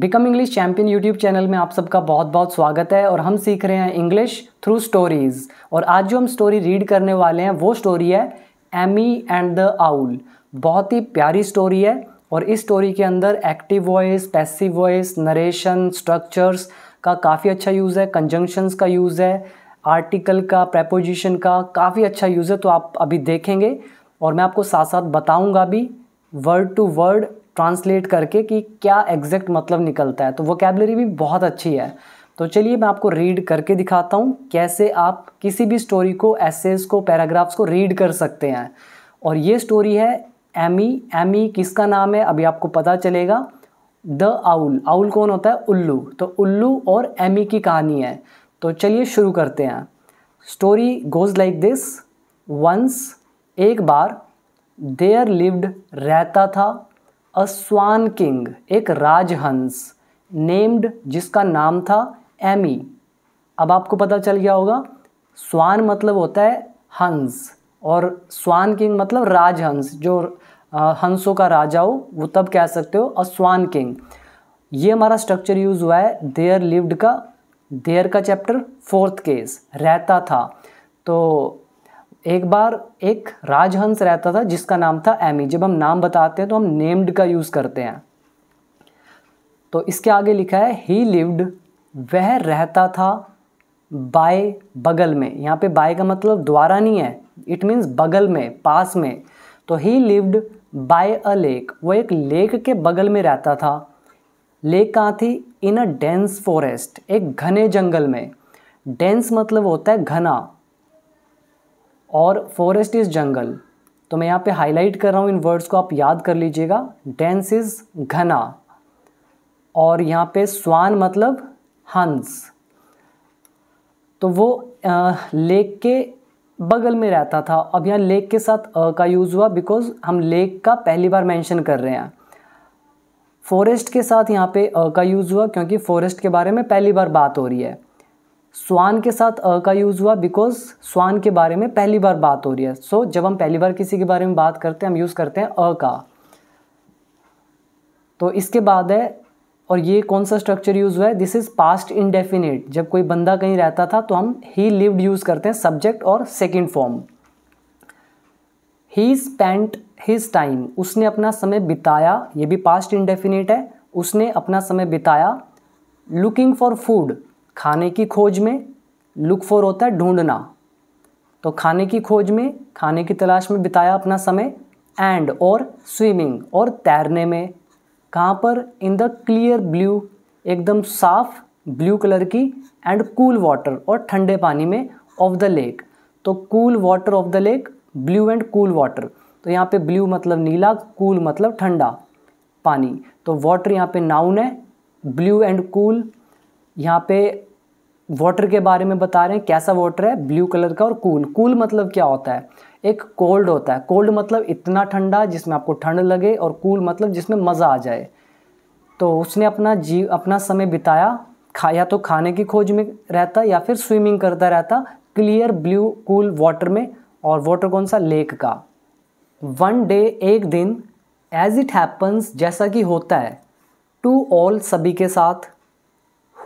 become English champion YouTube channel में आप सबका बहुत बहुत स्वागत है और हम सीख रहे हैं इंग्लिश थ्रू स्टोरीज़ और आज जो हम स्टोरी रीड करने वाले हैं वो स्टोरी है एमी एंड द आउल बहुत ही प्यारी स्टोरी है और इस स्टोरी के अंदर active voice passive voice narration structures का काफ़ी अच्छा यूज़ है कंजंक्शंस का यूज़ है आर्टिकल का प्रपोजिशन का काफ़ी अच्छा यूज़ है तो आप अभी देखेंगे और मैं आपको साथ साथ बताऊंगा भी वर्ड टू वर्ड ट्रांसलेट करके कि क्या एग्जैक्ट मतलब निकलता है तो वोकेबलरी भी बहुत अच्छी है तो चलिए मैं आपको रीड करके दिखाता हूँ कैसे आप किसी भी स्टोरी को एसेज को पैराग्राफ्स को रीड कर सकते हैं और ये स्टोरी है एमी एमी किसका नाम है अभी आपको पता चलेगा द आउल आउल कौन होता है उल्लू तो उल्लू और एमी की कहानी है तो चलिए शुरू करते हैं story goes like this once एक बार देयर लिव्ड रहता था अ स्वान किंग एक राजहंस नेम्ड जिसका नाम था एमी अब आपको पता चल गया होगा स्वान मतलब होता है हंस और स्वान किंग मतलब राजहंस जो हंसों का राजा हो वो तब कह सकते हो अ स्वान किंग ये हमारा स्ट्रक्चर यूज़ हुआ है देयर लिव्ड का देयर का चैप्टर फोर्थ केस रहता था तो एक बार एक राजहंस रहता था जिसका नाम था एमी जब हम नाम बताते हैं तो हम नेम्ड का यूज़ करते हैं तो इसके आगे लिखा है ही लिव्ड वह रहता था बाय बगल में यहाँ पे बाय का मतलब द्वारा नहीं है इट मीन्स बगल में पास में तो ही लिव्ड बाय अ लेक वो एक लेक के बगल में रहता था लेक कहाँ थी इन अ डेंस फॉरेस्ट एक घने जंगल में डेंस मतलब होता है घना और फॉरेस्ट इज़ जंगल तो मैं यहाँ पे हाईलाइट कर रहा हूँ इन वर्ड्स को आप याद कर लीजिएगा डेंस इज़ घना और यहाँ पे स्वान मतलब हंस तो वो लेक के बगल में रहता था अब यहाँ लेक के साथ अ का यूज़ हुआ बिकॉज हम लेक का पहली बार मेंशन कर रहे हैं फॉरेस्ट के साथ यहाँ पे अ का यूज़ हुआ क्योंकि फॉरेस्ट के बारे में पहली बार बात हो रही है स्वान के साथ अ का यूज़ हुआ बिकॉज स्वान के बारे में पहली बार बात हो रही है सो so, जब हम पहली बार किसी के बारे में बात करते हैं हम यूज़ करते हैं अ का तो इसके बाद है और ये कौन सा स्ट्रक्चर यूज़ हुआ है दिस इज़ पास्ट इनडेफिनेट जब कोई बंदा कहीं रहता था तो हम ही लिव्ड यूज़ करते हैं सब्जेक्ट और सेकेंड फॉर्म ही स्पेंट हिज टाइम उसने अपना समय बिताया ये भी पास्ट इनडेफिनेट है उसने अपना समय बिताया लुकिंग फॉर फूड खाने की खोज में लुक फॉर होता है ढूंढना तो खाने की खोज में खाने की तलाश में बिताया अपना समय एंड और स्विमिंग और तैरने में कहाँ पर इन द क्लियर ब्लू एकदम साफ ब्लू कलर की एंड कूल वाटर और ठंडे पानी में ऑफ द लेक तो cool water of the lake blue and cool water तो यहाँ पे ब्लू मतलब नीला कूल cool मतलब ठंडा पानी तो वाटर यहाँ पे नाउन है ब्लू एंड कूल यहाँ पे वाटर के बारे में बता रहे हैं कैसा वाटर है ब्लू कलर का और कूल कूल मतलब क्या होता है एक कोल्ड होता है कोल्ड मतलब इतना ठंडा जिसमें आपको ठंड लगे और कूल मतलब जिसमें मज़ा आ जाए तो उसने अपना जीव अपना समय बिताया खा या तो खाने की खोज में रहता या फिर स्विमिंग करता रहता क्लियर ब्लू कूल वाटर में और वाटर कौन सा लेक का वन डे एक दिन एज इट हैपन्स जैसा कि होता है टू ऑल सभी के साथ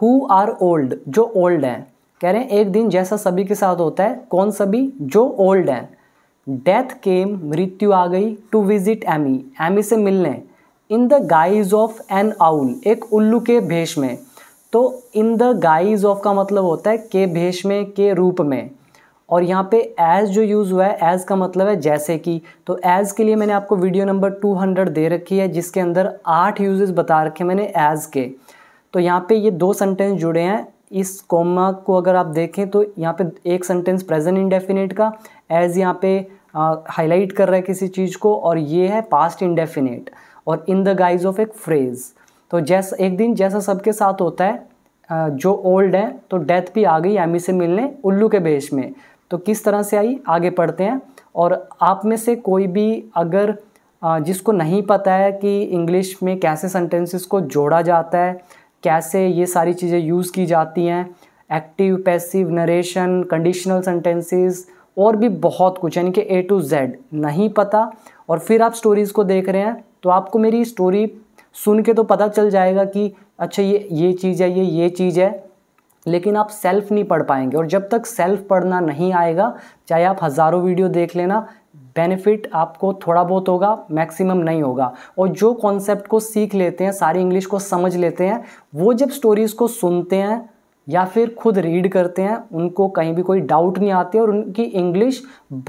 हु आर ओल्ड जो ओल्ड हैं कह रहे हैं एक दिन जैसा सभी के साथ होता है कौन सभी जो ओल्ड हैं डेथ केम मृत्यु आ गई टू विजिट एमी एमी से मिलने in the guise of an owl एक उल्लू के भेष में तो इन द गाइज ऑफ का मतलब होता है के भेष में के रूप में और यहाँ पे एज जो यूज़ हुआ है एज का मतलब है जैसे कि तो एज के लिए मैंने आपको वीडियो नंबर 200 दे रखी है जिसके अंदर आठ यूजेस बता रखे मैंने एज के तो यहाँ पे ये दो सेंटेंस जुड़े हैं इस कोमा को अगर आप देखें तो यहाँ पे एक सेंटेंस प्रेजेंट इंडेफिनेट का एज यहाँ पे हाईलाइट कर रहा है किसी चीज़ को और ये है पास्ट इंडेफिनेट और इन द गाइज ऑफ एक फ्रेज़ तो जैसा एक दिन जैसा सबके साथ होता है आ, जो ओल्ड है तो डेथ भी आ गई एमी से मिलने उल्लू के बेच में तो किस तरह से आई आगे पढ़ते हैं और आप में से कोई भी अगर जिसको नहीं पता है कि इंग्लिश में कैसे सेंटेंसेस को जोड़ा जाता है कैसे ये सारी चीज़ें यूज़ की जाती हैं active passive narration conditional sentences और भी बहुत कुछ यानी कि ए टू जेड नहीं पता और फिर आप स्टोरीज़ को देख रहे हैं तो आपको मेरी स्टोरी सुन के तो पता चल जाएगा कि अच्छा ये ये चीज़ है ये ये चीज़ है लेकिन आप सेल्फ नहीं पढ़ पाएंगे और जब तक सेल्फ पढ़ना नहीं आएगा चाहे आप हज़ारों वीडियो देख लेना बेनिफिट आपको थोड़ा बहुत होगा मैक्सिमम नहीं होगा और जो कॉन्सेप्ट को सीख लेते हैं सारी इंग्लिश को समझ लेते हैं वो जब स्टोरीज़ को सुनते हैं या फिर खुद रीड करते हैं उनको कहीं भी कोई डाउट नहीं आते और उनकी इंग्लिश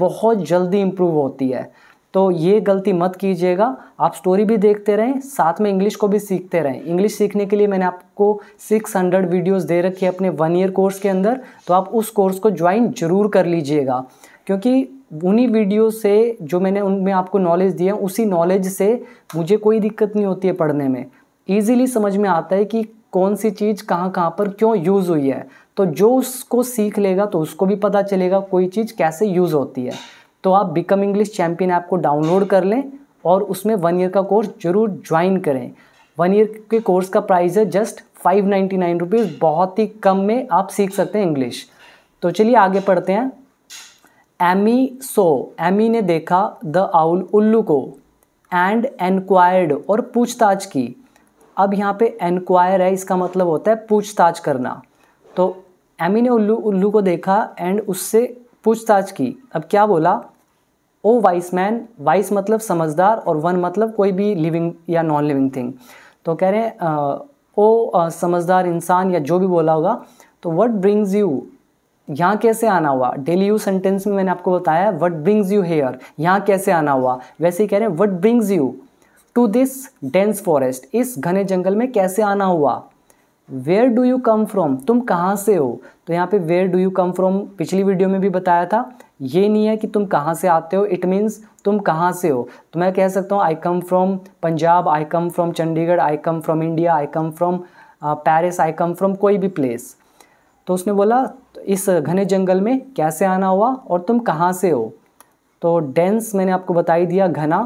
बहुत जल्दी इम्प्रूव होती है तो ये गलती मत कीजिएगा आप स्टोरी भी देखते रहें साथ में इंग्लिश को भी सीखते रहें इंग्लिश सीखने के लिए मैंने आपको 600 वीडियोस दे रखी है अपने वन ईयर कोर्स के अंदर तो आप उस कोर्स को ज्वाइन जरूर कर लीजिएगा क्योंकि उन्हीं वीडियो से जो मैंने उनमें आपको नॉलेज दिया उसी नॉलेज से मुझे कोई दिक्कत नहीं होती है पढ़ने में ईजिली समझ में आता है कि कौन सी चीज़ कहाँ कहाँ पर क्यों यूज़ हुई है तो जो उसको सीख लेगा तो उसको भी पता चलेगा कोई चीज़ कैसे यूज़ होती है तो आप बिकम इंग्लिश चैम्पियन ऐप को डाउनलोड कर लें और उसमें वन ईयर का कोर्स ज़रूर ज्वाइन करें वन ईयर के कोर्स का प्राइस है just five ninety nine rupees बहुत ही कम में आप सीख सकते हैं इंग्लिश तो चलिए आगे पढ़ते हैं एमी सो एमी ने देखा द आउल उल्लू को एंड एनक्वायर्ड और पूछताछ की अब यहाँ पे एनक्वायर है इसका मतलब होता है पूछताछ करना तो एमी ने उल्लू उल्लू को देखा एंड उससे पूछताछ की अब क्या बोला ओ वाइस मैन वाइस मतलब समझदार और वन मतलब कोई भी लिविंग या नॉन लिविंग थिंग तो कह रहे हैं ओ समझदार इंसान या जो भी बोला होगा तो वट ब्रिंग्स यू यहाँ कैसे आना हुआ डेली यू सेंटेंस में मैंने आपको बताया वट ब्रिंग्स यू हेयर यहाँ कैसे आना हुआ वैसे ही कह रहे हैं what brings you to this dense forest इस घने जंगल में कैसे आना हुआ where do you come from तुम कहाँ से हो तो यहाँ पे where do you come from पिछली वीडियो में भी बताया था ये नहीं है कि तुम कहाँ से आते हो इट मीन्स तुम कहाँ से हो तो मैं कह सकता हूँ I come from Punjab I come from Chandigarh I come from India I come from Paris I come from कोई भी प्लेस तो उसने बोला इस घने जंगल में कैसे आना हुआ और तुम कहाँ से हो तो डेंस मैंने आपको बता ही दिया घना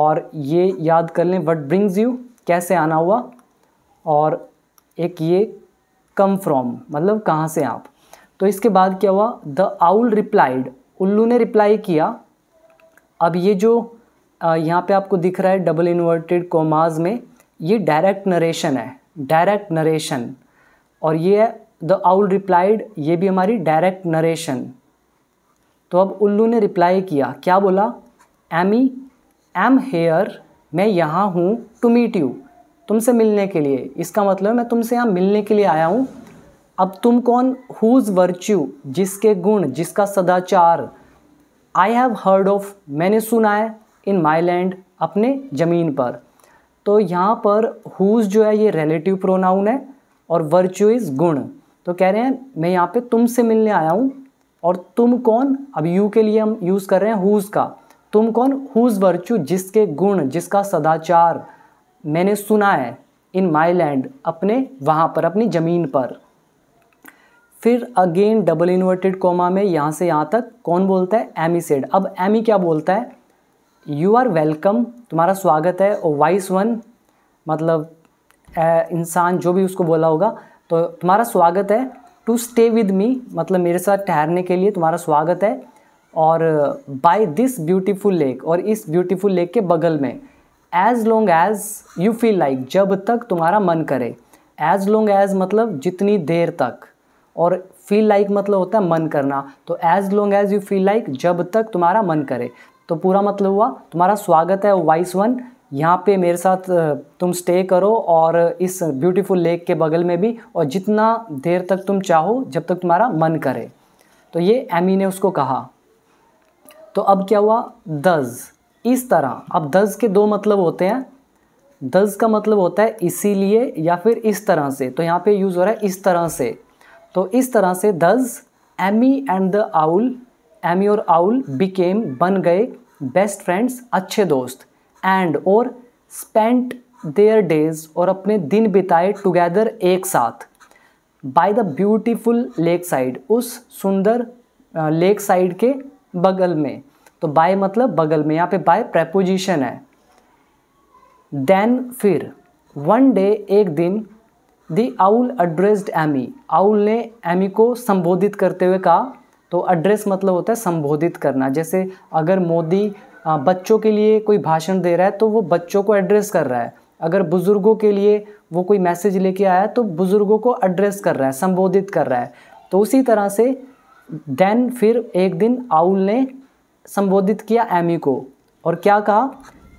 और ये याद कर लें वट ब्रिंग्स यू कैसे आना हुआ और एक ये कम फ्रॉम मतलब कहाँ से आप तो इसके बाद क्या हुआ द आउल रिप्लाइड उल्लू ने रिप्लाई किया अब ये जो यहाँ पे आपको दिख रहा है डबल इन्वर्टेड कोमाज में ये डायरेक्ट नरेशन है डायरेक्ट नरेशन और ये है द आउल रिप्लाइड ये भी हमारी डायरेक्ट नरेशन तो अब उल्लू ने रिप्लाई किया क्या बोला एमी एम हेयर मैं यहाँ हूँ टू मीट यू तुमसे मिलने के लिए इसका मतलब मैं तुमसे यहाँ मिलने के लिए आया हूँ अब तुम कौन हुज वर्च्यू जिसके गुण जिसका सदाचार आई हैव हर्ड ऑफ मैंने सुना है इन माई लैंड अपने ज़मीन पर तो यहाँ पर हुज जो है ये रिलेटिव प्रोनाउन है और वर्च्यू इज़ गुण तो कह रहे हैं मैं यहाँ पे तुम से मिलने आया हूँ और तुम कौन अब यू के लिए हम यूज़ कर रहे हैं हुज़ का तुम कौन हुज़ वर्चू जिसके गुण जिसका सदाचार मैंने सुना है इन माई लैंड अपने वहाँ पर अपनी ज़मीन पर फिर अगेन डबल इन्वर्टेड कोमा में यहाँ से यहाँ तक कौन बोलता है एमी सेड अब एमी क्या बोलता है यू आर वेलकम तुम्हारा स्वागत है ओ वाइस वन मतलब इंसान जो भी उसको बोला होगा तो तुम्हारा स्वागत है टू स्टे विद मी मतलब मेरे साथ ठहरने के लिए तुम्हारा स्वागत है और बाय दिस ब्यूटीफुल लेक और इस ब्यूटीफुल लेक के बगल में as long as you feel like जब तक तुम्हारा मन करे एज लॉन्ग एज मतलब जितनी देर तक और फील लाइक like मतलब होता है मन करना तो as long as you feel like जब तक तुम्हारा मन करे तो पूरा मतलब हुआ तुम्हारा स्वागत है वाइस वन यहाँ पे मेरे साथ तुम स्टे करो और इस ब्यूटीफुल लेक के बगल में भी और जितना देर तक तुम चाहो जब तक तुम्हारा मन करे तो ये एमी ने उसको कहा तो अब क्या हुआ दस इस तरह अब दस के दो मतलब होते हैं दस का मतलब होता है इसीलिए या फिर इस तरह से तो यहाँ पे यूज़ हो रहा है इस तरह से तो इस तरह से thus Amy and the owl Amy और आउल बिकेम बन गए बेस्ट फ्रेंड्स अच्छे दोस्त एंड और स्पेंट देयर डेज और अपने दिन बिताए टुगेदर एक साथ by the beautiful lake side उस सुंदर लेक साइड के बगल में तो बाय मतलब बगल में यहाँ पे बाय प्रेपोजिशन है देन फिर वन डे एक दिन the owl addressed Amy owl ने एमी को संबोधित करते हुए कहा तो एड्रेस मतलब होता है संबोधित करना जैसे अगर मोदी हाँ, बच्चों के लिए कोई भाषण दे रहा है तो वो बच्चों को एड्रेस कर रहा है अगर बुज़ुर्गों के लिए वो कोई मैसेज लेके आया तो बुज़ुर्गों को एड्रेस कर रहा है संबोधित कर रहा है तो उसी तरह से देन फिर एक दिन आउल ने संबोधित किया एमी e को और क्या कहा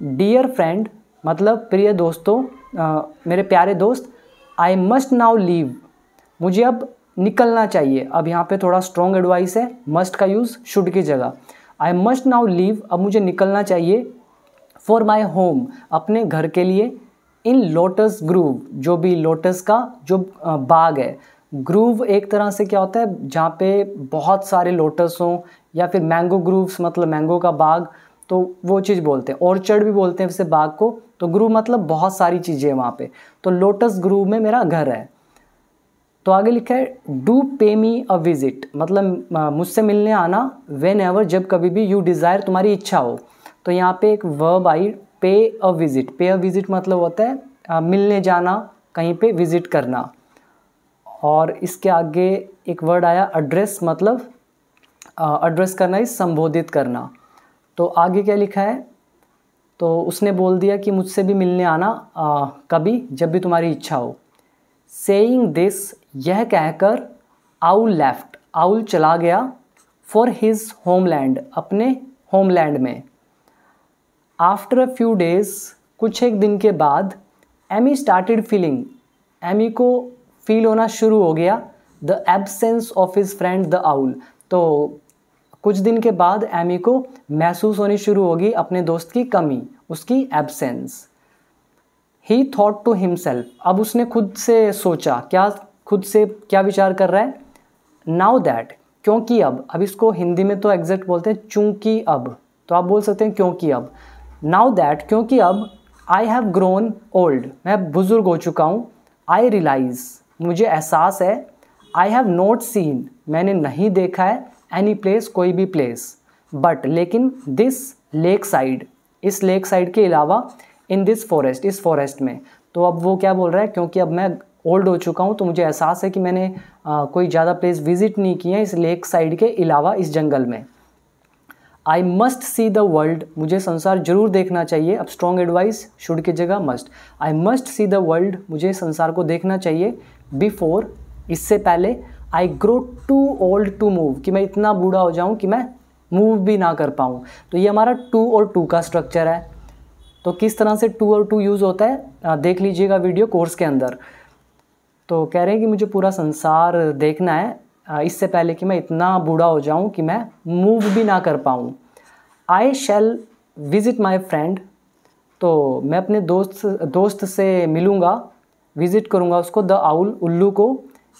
डियर फ्रेंड मतलब प्रिय दोस्तों आ, मेरे प्यारे दोस्त आई मस्ट नाउ लीव मुझे अब निकलना चाहिए अब यहाँ पे थोड़ा स्ट्रॉन्ग एडवाइस है मस्ट का यूज़ शुड की जगह आई मस्ट नाउ लीव अब मुझे निकलना चाहिए फॉर माई होम अपने घर के लिए इन लोटस ग्रूव जो भी लोटस का जो बाग है ग्रूव एक तरह से क्या होता है जहाँ पे बहुत सारे लोटस हों या फिर मैंगो ग्रूव्स मतलब मैंगो का बाग तो वो चीज़ बोलते हैं ऑर्चर्ड भी बोलते हैं वैसे बाग को तो ग्रूव मतलब बहुत सारी चीज़ें हैं वहाँ पे तो लोटस ग्रूव में मेरा घर है तो आगे लिखा है डू पे मी अ विज़िट मतलब मुझसे मिलने आना वेन एवर जब कभी भी यू डिज़ायर तुम्हारी इच्छा हो तो यहाँ पे एक वर्ब आई पे अ विज़िट पे अ विज़िट मतलब होता है आ, मिलने जाना कहीं पे विज़िट करना और इसके आगे एक वर्ड आया एड्रेस मतलब एड्रेस करना इस संबोधित करना तो आगे क्या लिखा है तो उसने बोल दिया कि मुझसे भी मिलने आना आ, कभी जब भी तुम्हारी इच्छा हो सेइंग दिस यह कहकर आउल लेफ्ट आउल चला गया फॉर हिज होमलैंड अपने होमलैंड में आफ्टर अ फ्यू डेज कुछ एक दिन के बाद एमी स्टार्टेड फीलिंग एमी को फील होना शुरू हो गया the absence of his friend the owl तो कुछ दिन के बाद एमी को महसूस होनी शुरू होगी अपने दोस्त की कमी उसकी absence he thought to himself अब उसने खुद से सोचा क्या खुद से क्या विचार कर रहा है नाउ दैट क्योंकि अब अब इसको हिंदी में तो एग्जैक्ट बोलते हैं चूंकि अब तो आप बोल सकते हैं क्योंकि अब नाउ दैट क्योंकि अब आई हैव ग्रोन ओल्ड मैं बुज़ुर्ग हो चुका हूँ आई रियलाइज़ मुझे एहसास है आई हैव नोट सीन मैंने नहीं देखा है एनी प्लेस कोई भी प्लेस बट लेकिन दिस लेक साइड इस लेक साइड के अलावा इन दिस फॉरेस्ट इस फॉरेस्ट में तो अब वो क्या बोल रहा है क्योंकि अब मैं ओल्ड हो चुका हूँ तो मुझे एहसास है कि मैंने आ, कोई ज़्यादा प्लेस विज़िट नहीं किया इस लेक साइड के अलावा इस जंगल में I must see the world मुझे संसार जरूर देखना चाहिए अब स्ट्रॉन्ग एडवाइस शुड की जगह must I must see the world मुझे संसार को देखना चाहिए बिफोर इससे पहले I grow too old to move कि मैं इतना बूढ़ा हो जाऊँ कि मैं मूव भी ना कर पाऊँ तो ये हमारा टू और टू का स्ट्रक्चर है तो किस तरह से टू और टू यूज़ होता है देख लीजिएगा वीडियो कोर्स के अंदर तो कह रहे हैं कि मुझे पूरा संसार देखना है इससे पहले कि मैं इतना बूढ़ा हो जाऊं कि मैं मूव भी ना कर पाऊं आई शैल विज़िट माई फ्रेंड तो मैं अपने दोस्त दोस्त से मिलूँगा विज़िट करूँगा उसको द आउल उल्लू को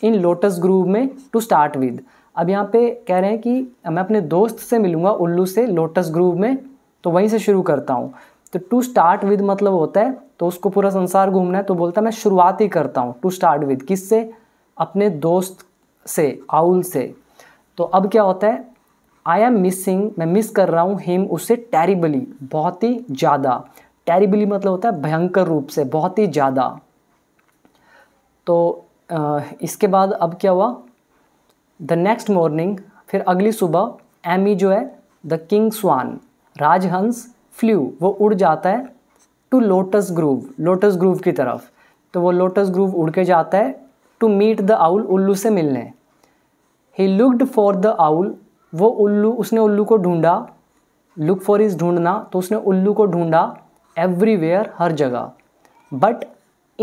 इन लोटस ग्रूव में टू स्टार्ट विद अब यहाँ पे कह रहे हैं कि मैं अपने दोस्त से मिलूँगा उल्लू से लोटस ग्रूव में तो वहीं से शुरू करता हूँ तो टू स्टार्ट विद मतलब होता है तो उसको पूरा संसार घूमना है तो बोलता है मैं शुरुआत ही करता हूँ टू स्टार्ट विद किस से अपने दोस्त से आउल से तो अब क्या होता है आई एम मिसिंग मैं मिस कर रहा हूँ हिम उसे टेरिबली बहुत ही ज़्यादा टेरिबली मतलब होता है भयंकर रूप से बहुत ही ज़्यादा तो इसके बाद अब क्या हुआ द नेक्स्ट मॉर्निंग फिर अगली सुबह एमी जो है द किंग स्वान राजहंस फ्लू वो उड़ जाता है to lotus grove lotus grove की तरफ तो वो लोटस ग्रूव उड़ के जाता है टू मीट द आउल उल्लू से मिलने ही लुकड फॉर द आउल वो उल्लू उसने उल्लू को ढूंढा लुक फॉर इज ढूंढना तो उसने उल्लू को ढूंढा एवरीवेयर हर जगह बट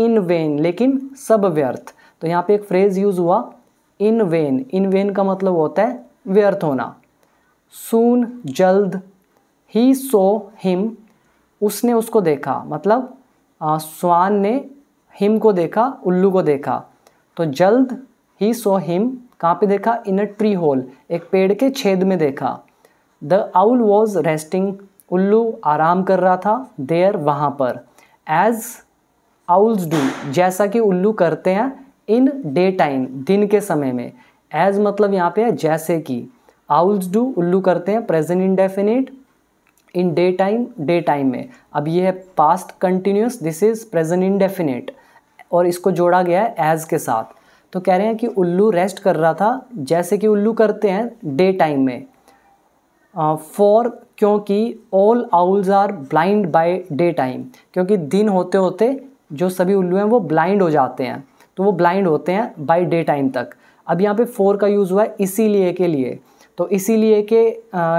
इन वेन लेकिन सब व्यर्थ तो यहाँ पे एक फ्रेज़ यूज़ हुआ इन वेन इन वेन का मतलब होता है व्यर्थ होना सून जल्द ही सो हिम उसने उसको देखा मतलब स्वान ने हिम को देखा उल्लू को देखा तो जल्द ही सो हिम कहाँ पे देखा इन अ ट्री होल एक पेड़ के छेद में देखा द आउल वॉज रेस्टिंग उल्लू आराम कर रहा था देयर वहाँ पर एज आउल्स डू जैसा कि उल्लू करते हैं इन डे टाइम दिन के समय में एज मतलब यहाँ पे है जैसे कि आउल्स डू उल्लू करते हैं present indefinite in day time day time में अब ये है past continuous this is present indefinite और इसको जोड़ा गया है एज़ के साथ तो कह रहे हैं कि उल्लू रेस्ट कर रहा था जैसे कि उल्लू करते हैं डे टाइम में फॉर uh, क्योंकि all owls are blind by day time क्योंकि दिन होते होते जो सभी उल्लू हैं वो ब्लाइंड हो जाते हैं तो वो ब्लाइंड होते हैं बाय डे टाइम तक अब यहाँ पे फोर का यूज़ हुआ है इसीलिए के लिए तो इसीलिए के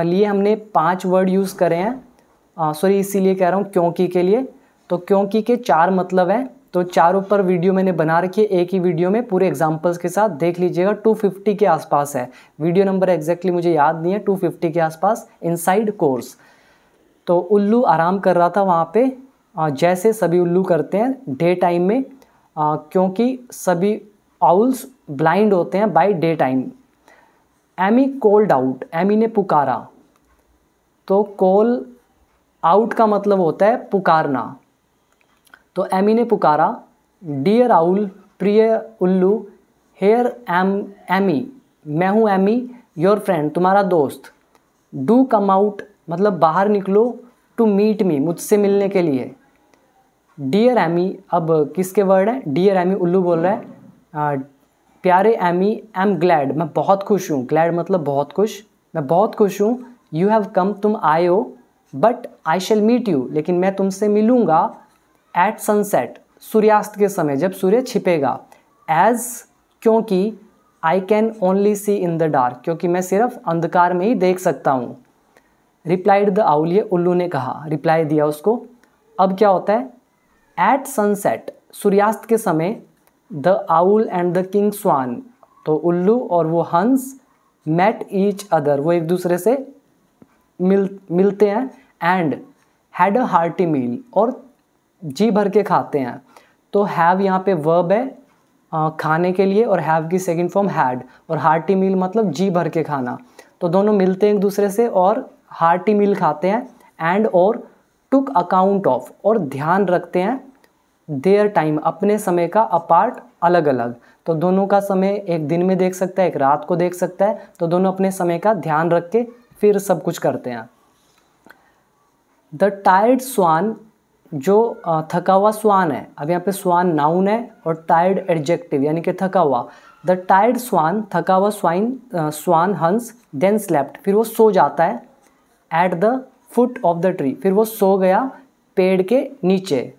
लिए हमने पांच वर्ड यूज़ करे हैं सॉरी इसीलिए कह रहा हूँ क्योंकि के लिए तो क्योंकि के चार मतलब हैं तो चार ऊपर वीडियो मैंने बना रखी है एक ही वीडियो में पूरे एग्जांपल्स के साथ देख लीजिएगा 250 के आसपास है वीडियो नंबर एग्जैक्टली मुझे याद नहीं है 250 के आसपास इनसाइड कोर्स तो उल्लू आराम कर रहा था वहाँ पे जैसे सभी उल्लू करते हैं डे टाइम में क्योंकि सभी आउल्स ब्लाइंड होते हैं by day time Amy called out Amy ने पुकारा तो कोल आउट का मतलब होता है पुकारना तो एमी ने पुकारा डियर आउल प्रिय उल्लू हेयर एम एमी मैं हूँ एमी योर फ्रेंड तुम्हारा दोस्त डू कम आउट मतलब बाहर निकलो टू मीट मी मुझसे मिलने के लिए डियर एमी अब किसके वर्ड है डियर एमी उल्लू बोल रहा है प्यारे एमी आई एम ग्लैड मैं बहुत खुश हूँ ग्लैड मतलब बहुत खुश मैं बहुत खुश हूँ यू हैव कम तुम आए हो but I shall meet you लेकिन मैं तुमसे मिलूँगा एट सनसेट सूर्यास्त के समय जब सूर्य छिपेगा एज क्योंकि I can only see in the dark क्योंकि मैं सिर्फ अंधकार में ही देख सकता हूँ रिप्लाइड द आउल ये उल्लू ने कहा रिप्लाई दिया उसको अब क्या होता है एट सनसेट सूर्यास्त के समय the owl and the king swan तो उल्लू और वो हंस मेट ईच अदर वो एक दूसरे से मिल मिलते हैं and had a hearty meal और जी भर के खाते हैं तो हैव यहाँ पे वर्ब है खाने के लिए और हैव की सेकेंड फॉर्म हैड और हार्टी मील मतलब जी भर के खाना तो दोनों मिलते हैं एक दूसरे से और हार्टी मील खाते हैं एंड और टुक अकाउंट ऑफ और ध्यान रखते हैं देयर टाइम अपने समय का अपार्ट अलग अलग तो दोनों का समय एक दिन में देख सकता है एक रात को देख सकता है तो दोनों अपने समय का ध्यान रख के फिर सब कुछ करते हैं द टायर्ड स्वान जो थका हुआ स्वान है अब यहाँ पे स्वान नाउन है और टायर्ड एडजेक्टिव यानी कि थका हुआ द टायर्ड स्वान थका हुआ स्वाइन स्वान हंस देन स्लेप्ट फिर वो सो जाता है at the foot of the tree फिर वो सो गया पेड़ के नीचे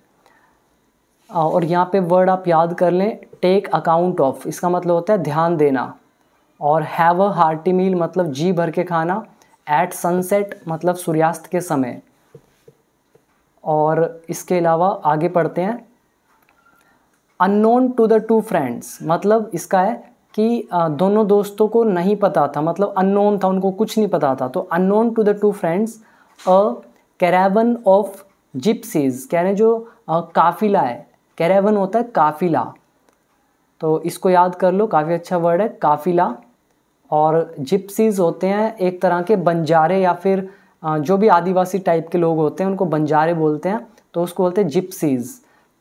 और यहाँ पे वर्ड आप याद कर लें टेक अकाउंट ऑफ इसका मतलब होता है ध्यान देना और हैव अ हार्टी मील मतलब जी भर के खाना एट सनसेट मतलब सूर्यास्त के समय और इसके अलावा आगे पढ़ते हैं unknown to the two friends मतलब इसका है कि दोनों दोस्तों को नहीं पता था मतलब अननोन था उनको कुछ नहीं पता था तो unknown to the two friends a caravan of gypsies कह रहे हैं जो काफिला है कैरेवन होता है काफिला तो इसको याद कर लो काफ़ी अच्छा वर्ड है काफिला और जिप्सीज होते हैं एक तरह के बंजारे या फिर जो भी आदिवासी टाइप के लोग होते हैं उनको बंजारे बोलते हैं तो उसको बोलते हैं जिप्सीज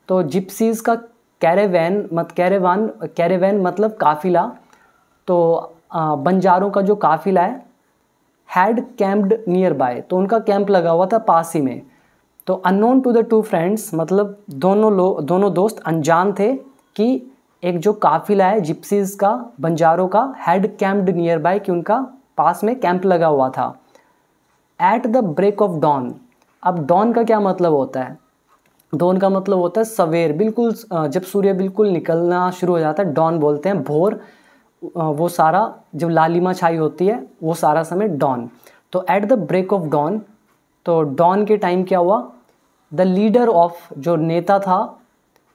तो जिप्सीज का कैरेवैन मत कैरेवान कैरेवैन मतलब काफिला तो बंजारों का जो काफिला है हैड कैम्प्ड नियर बाय तो उनका कैंप लगा हुआ था पास ही में तो unknown to the two friends मतलब दोनों लोग दोनों दोस्त अनजान थे कि एक जो काफिला है जिप्सीज का बंजारों का हेड कैम्प्ड नियर बाय कि उनका पास में कैंप लगा हुआ था at the break of dawn अब डॉन का क्या मतलब होता है डॉन का मतलब होता है सवेर बिल्कुल जब सूर्य बिल्कुल निकलना शुरू हो जाता है डॉन बोलते हैं भोर वो सारा जब लालिमा छाई होती है वो सारा समय डॉन तो at the break of dawn तो डॉन के टाइम क्या हुआ द लीडर ऑफ जो नेता था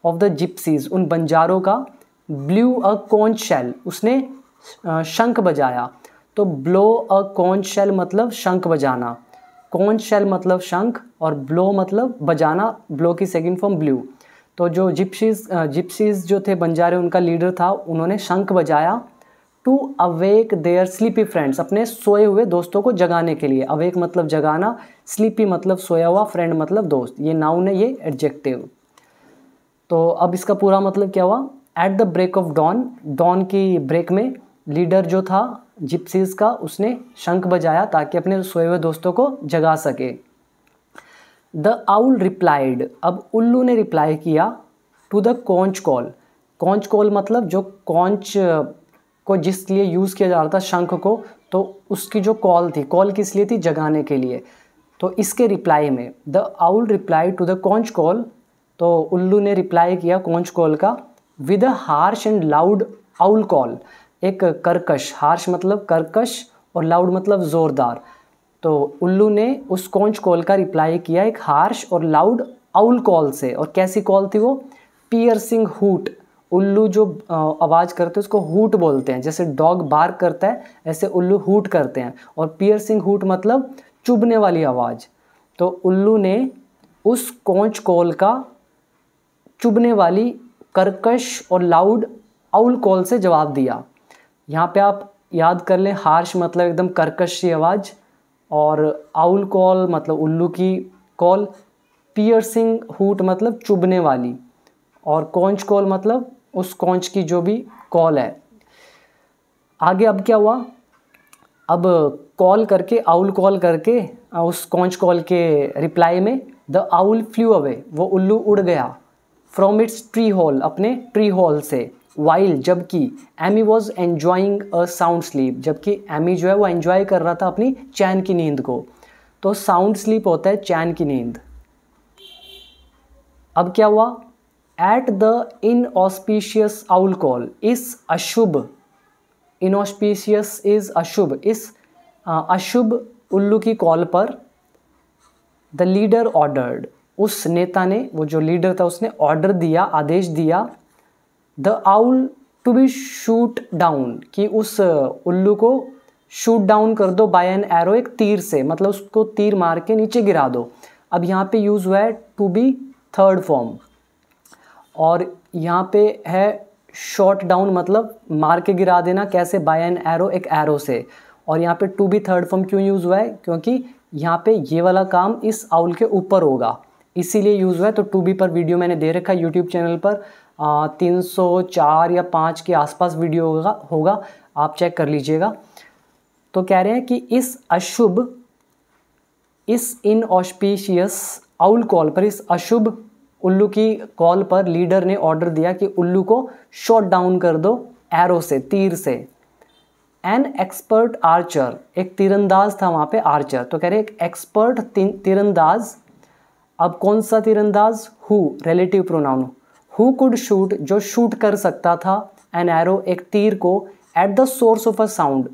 ऑफ द जिप्सीज उन बंजारों का ब्लू अ कॉन्च शेल उसने शंख बजाया तो ब्लो अ कॉन्च शेल मतलब शंख बजाना कॉन्च शेल मतलब शंख और ब्लो मतलब बजाना ब्लो की सेकंड फॉर्म ब्लू तो जो जिप्सीज जिप्सीज जो थे बंजारे उनका लीडर था उन्होंने शंख बजाया to awake their sleepy friends अपने सोए हुए दोस्तों को जगाने के लिए अवेक मतलब जगाना स्लीपी मतलब सोया हुआ फ्रेंड मतलब दोस्त ये नाउन है ये एडजेक्टिव तो अब इसका पूरा मतलब क्या हुआ at the break of dawn dawn की ब्रेक में लीडर जो था जिप्सीज का उसने शंख बजाया ताकि अपने सोए हुए दोस्तों को जगा सके द आउल रिप्लाइड अब उल्लू ने रिप्लाई किया to the conch call conch call मतलब जो कॉन्च को जिस लिए यूज़ किया जा रहा था शंख को तो उसकी जो कॉल थी कॉल किस लिए थी जगाने के लिए तो इसके रिप्लाई में the owl replied to the conch call तो उल्लू ने रिप्लाई किया कॉन्च कॉल का with a harsh and loud owl call एक करकश हार्श मतलब करकश और लाउड मतलब ज़ोरदार तो उल्लू ने उस कॉन्च कॉल का रिप्लाई किया एक हार्श और लाउड आउल कॉल से और कैसी कॉल थी वो पियर्सिंग हुट उल्लू जो आवाज़ करते हैं उसको हूट बोलते हैं जैसे डॉग बार करता है ऐसे उल्लू हूट करते हैं और पियर्सिंग हूट मतलब चुभने वाली आवाज़ तो उल्लू ने उस कोंच कॉल का चुभने वाली करकश और लाउड आउल कॉल से जवाब दिया यहाँ पे आप याद कर लें हार्श मतलब एकदम करकश सी आवाज़ और आउल कॉल मतलब उल्लू की कॉल पियर्सिंग हूट मतलब चुभने वाली और कॉन्च कॉल मतलब उस कॉन्च की जो भी कॉल है आगे अब क्या हुआ अब कॉल करके आउल कॉल करके उस कॉन्च कॉल के रिप्लाई में द आउल फ्लू अवे वो उल्लू उड़ गया फ्रॉम इट्स ट्री हॉल अपने ट्री हॉल से वाइल जबकि Amy was enjoying a sound sleep जबकि एमी जो है वो एन्जॉय कर रहा था अपनी चैन की नींद को तो साउंड स्लीप होता है चैन की नींद अब क्या हुआ at the inauspicious owl call इस अशुभ इनऑस्पिशियस इज अशुभ इस अशुभ उल्लू की कॉल पर द लीडर ऑर्डर्ड उस नेता ने वो जो लीडर था उसने ऑर्डर दिया आदेश दिया the owl to be shoot down कि उस uh, उल्लू को शूट डाउन कर दो बाय एन एरो एक तीर से मतलब उसको तीर मार के नीचे गिरा दो अब यहाँ पे यूज़ हुआ है टू बी थर्ड फॉर्म और यहाँ पे है शॉर्ट डाउन मतलब मार के गिरा देना कैसे बाय एन एरो एक एरो से और यहाँ पे टू बी थर्ड फॉर्म क्यों यूज़ हुआ है क्योंकि यहाँ पे ये वाला काम इस आउल के ऊपर होगा इसीलिए यूज़ हुआ है तो टू बी पर वीडियो मैंने दे रखा है यूट्यूब चैनल पर तीन सौ चार या पाँच के आसपास वीडियो होगा होगा आप चेक कर लीजिएगा तो कह रहे हैं कि इस अशुभ इस इन ऑस्पिशियस आउल कॉल पर इस अशुभ उल्लू की कॉल पर लीडर ने ऑर्डर दिया कि उल्लू को शॉट डाउन कर दो एरो से तीर से एन एक्सपर्ट आर्चर एक तीरंदाज था वहाँ पे आर्चर तो कह रहे एक एक्सपर्ट तीरंदाज अब कौन सा तीरंदाज who relative pronoun who could shoot जो शूट कर सकता था एन एरो एक तीर को at the source of a sound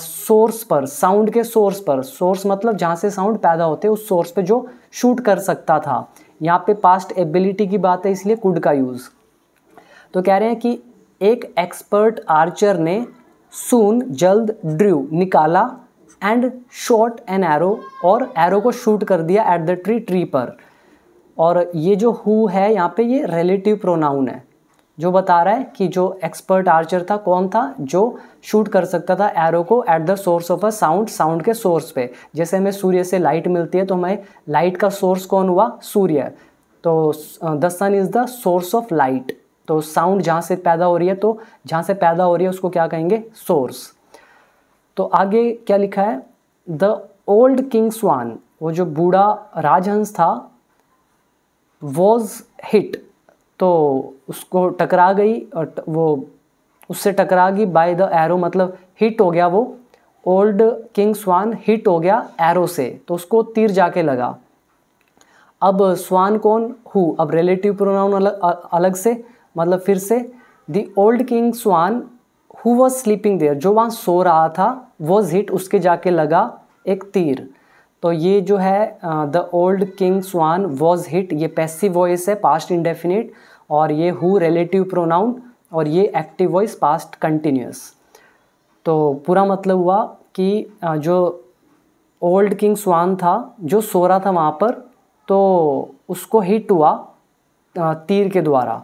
source पर साउंड के सोर्स पर सोर्स मतलब जहाँ से साउंड पैदा होते उस सोर्स पे जो शूट कर सकता था यहाँ पे पास्ट एबिलिटी की बात है इसलिए कुड का यूज़ तो कह रहे हैं कि एक एक्सपर्ट आर्चर ने सून जल्द ड्रू निकाला एंड शॉट एन एरो और एरो को शूट कर दिया एट द ट्री ट्री पर और ये जो हु है यहाँ पे ये रिलेटिव प्रोनाउन है जो बता रहा है कि जो एक्सपर्ट आर्चर था कौन था जो शूट कर सकता था एरो को at the source of a sound sound के सोर्स पे जैसे हमें सूर्य से लाइट मिलती है तो हमें लाइट का सोर्स कौन हुआ सूर्य तो the sun is the source of light तो साउंड जहाँ से पैदा हो रही है तो जहाँ से पैदा हो रही है उसको क्या कहेंगे सोर्स तो आगे क्या लिखा है द ओल्ड किंग स्वान वो जो बूढ़ा राजहंस था वॉज हिट तो उसको टकरा गई और वो उससे टकरा गई बाय द एरो मतलब हिट हो गया वो ओल्ड किंग स्वान हिट हो गया एरो से तो उसको तीर जाके लगा अब स्वान कौन हु अब रिलेटिव प्रोनाउन अलग अलग से मतलब फिर से the old king swan who was sleeping there जो वहाँ सो रहा था वॉज हिट उसके जाके लगा एक तीर तो ये जो है the old king swan was hit ये पैसिव वॉइस है पास्ट इंडेफिनिट और ये हु रिलेटिव प्रोनाउन और ये एक्टिव वॉइस पास्ट कंटिन्यूस तो पूरा मतलब हुआ कि जो ओल्ड किंग स्वान था जो सो रहा था वहाँ पर तो उसको हिट हुआ तीर के द्वारा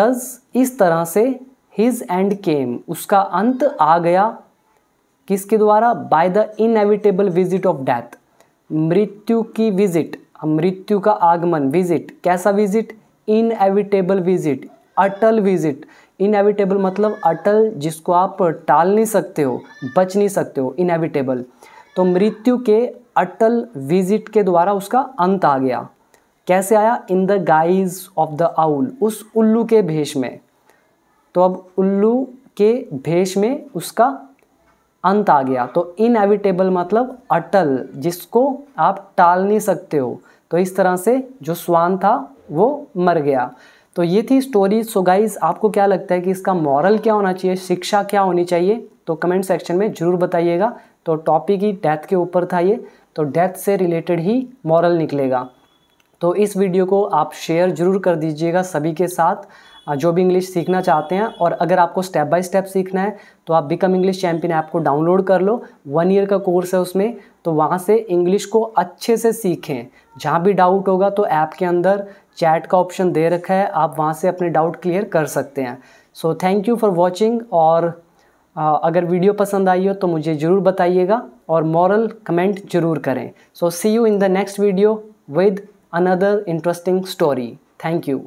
दस इस तरह से हिज एंड केम उसका अंत आ गया किसके द्वारा by the inevitable visit of death मृत्यु की विजिट मृत्यु का आगमन विजिट कैसा विजिट इनएविटेबल विजिट अटल विजिट इनएविटेबल मतलब अटल जिसको आप टाल नहीं सकते हो बच नहीं सकते हो इनएविटेबल तो मृत्यु के अटल विजिट के द्वारा उसका अंत आ गया कैसे आया in the guise of the owl उस उल्लू के भेष में तो अब उल्लू के भेष में उसका अंत आ गया तो इनएविटेबल मतलब अटल जिसको आप टाल नहीं सकते हो तो इस तरह से जो स्वान था वो मर गया तो ये थी स्टोरी सो गाइज आपको क्या लगता है कि इसका मॉरल क्या होना चाहिए शिक्षा क्या होनी चाहिए तो कमेंट सेक्शन में ज़रूर बताइएगा तो टॉपिक ही डेथ के ऊपर था ये तो डेथ से रिलेटेड ही मॉरल निकलेगा तो इस वीडियो को आप शेयर ज़रूर कर दीजिएगा सभी के साथ जो भी इंग्लिश सीखना चाहते हैं और अगर आपको स्टेप बाय स्टेप सीखना है तो आप बिकम इंग्लिश चैम्पियन ऐप को डाउनलोड कर लो वन ईयर का कोर्स है उसमें तो वहाँ से इंग्लिश को अच्छे से सीखें जहाँ भी डाउट होगा तो ऐप के अंदर चैट का ऑप्शन दे रखा है आप वहाँ से अपने डाउट क्लियर कर सकते हैं so thank you for watching और आ, अगर वीडियो पसंद आई हो तो मुझे ज़रूर बताइएगा और मॉरल कमेंट ज़रूर करें so see you in the next video with another interesting story thank you